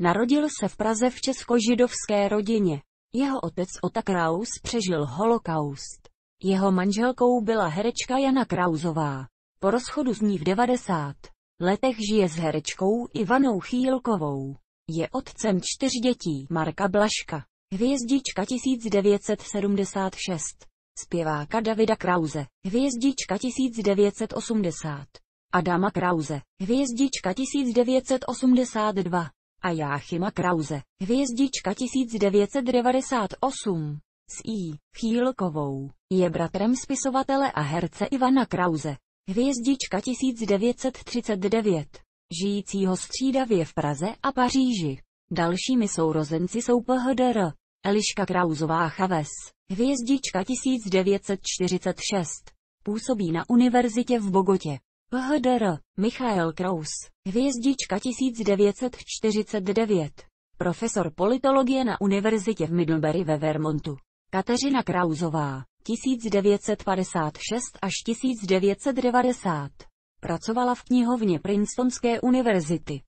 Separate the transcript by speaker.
Speaker 1: Narodil se v Praze v českožidovské rodině. Jeho otec Ota Kraus přežil holokaust. Jeho manželkou byla herečka Jana Krauzová. Po rozchodu z ní v 90 letech žije s herečkou Ivanou Chýlkovou. Je otcem čtyř dětí Marka Blaška, hvězdička 1976, zpěváka Davida Krause, hvězdička 1980, Adama Krause, hvězdička 1982, a Jáchyma Krause, hvězdička 1998, s I. Chýlkovou, je bratrem spisovatele a herce Ivana Krause, hvězdička 1939, žijícího střídavě v Praze a Paříži. Dalšími sourozenci jsou PHDR, Eliška Krauzová Chaves, hvězdička 1946, působí na univerzitě v Bogotě. PHDR, Michael Kraus, hvězdička 1949, profesor politologie na univerzitě v Middlebury ve Vermontu. Kateřina Krauzová, 1956 až 1990. Pracovala v knihovně Princetonské univerzity.